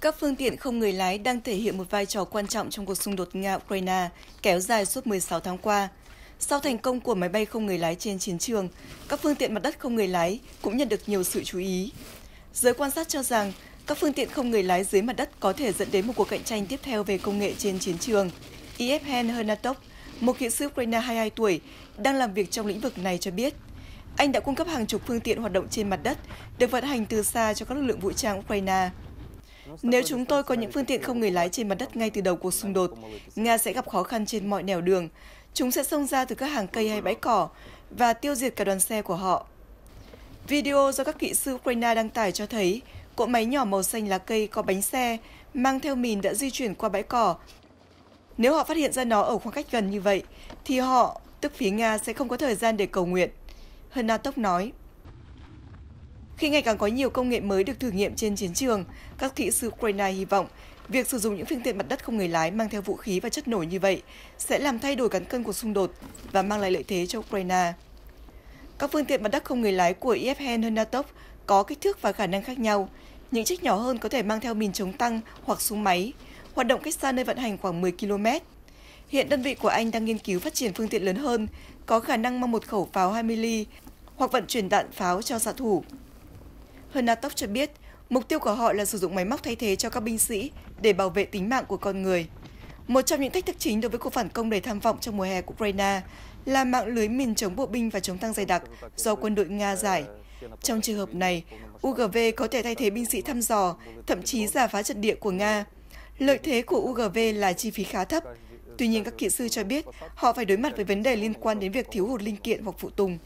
các phương tiện không người lái đang thể hiện một vai trò quan trọng trong cuộc xung đột Nga-Ukraine kéo dài suốt 16 tháng qua. Sau thành công của máy bay không người lái trên chiến trường, các phương tiện mặt đất không người lái cũng nhận được nhiều sự chú ý. Giới quan sát cho rằng, các phương tiện không người lái dưới mặt đất có thể dẫn đến một cuộc cạnh tranh tiếp theo về công nghệ trên chiến trường. Yevhen Hernatov, một kỹ sư Ukraine 22 tuổi, đang làm việc trong lĩnh vực này cho biết, anh đã cung cấp hàng chục phương tiện hoạt động trên mặt đất được vận hành từ xa cho các lực lượng vũ trang Ukraine. Nếu chúng tôi có những phương tiện không người lái trên mặt đất ngay từ đầu cuộc xung đột, Nga sẽ gặp khó khăn trên mọi nẻo đường. Chúng sẽ xông ra từ các hàng cây hay bãi cỏ và tiêu diệt cả đoàn xe của họ. Video do các kỹ sư Ukraine đăng tải cho thấy cỗ máy nhỏ màu xanh lá cây có bánh xe mang theo mìn đã di chuyển qua bãi cỏ. Nếu họ phát hiện ra nó ở khoảng cách gần như vậy, thì họ, tức phía Nga, sẽ không có thời gian để cầu nguyện. Hernatov nói. Khi ngày càng có nhiều công nghệ mới được thử nghiệm trên chiến trường, các kỹ sư Ukraine hy vọng việc sử dụng những phương tiện mặt đất không người lái mang theo vũ khí và chất nổ như vậy sẽ làm thay đổi cán cân cuộc xung đột và mang lại lợi thế cho Ukraine. Các phương tiện mặt đất không người lái của IFN Hernatov có kích thước và khả năng khác nhau. Những chiếc nhỏ hơn có thể mang theo mìn chống tăng hoặc súng máy, hoạt động cách xa nơi vận hành khoảng 10 km. Hiện đơn vị của Anh đang nghiên cứu phát triển phương tiện lớn hơn, có khả năng mang một khẩu pháo 20 ly hoặc vận chuyển đạn pháo cho xạ thủ. Honatov cho biết, mục tiêu của họ là sử dụng máy móc thay thế cho các binh sĩ để bảo vệ tính mạng của con người. Một trong những thách thức chính đối với cuộc phản công đầy tham vọng trong mùa hè của Ukraine là mạng lưới mìn chống bộ binh và chống tăng dày đặc do quân đội Nga giải. Trong trường hợp này, UGV có thể thay thế binh sĩ thăm dò, thậm chí giả phá trận địa của Nga. Lợi thế của UGV là chi phí khá thấp. Tuy nhiên, các kỹ sư cho biết họ phải đối mặt với vấn đề liên quan đến việc thiếu hụt linh kiện hoặc phụ tùng.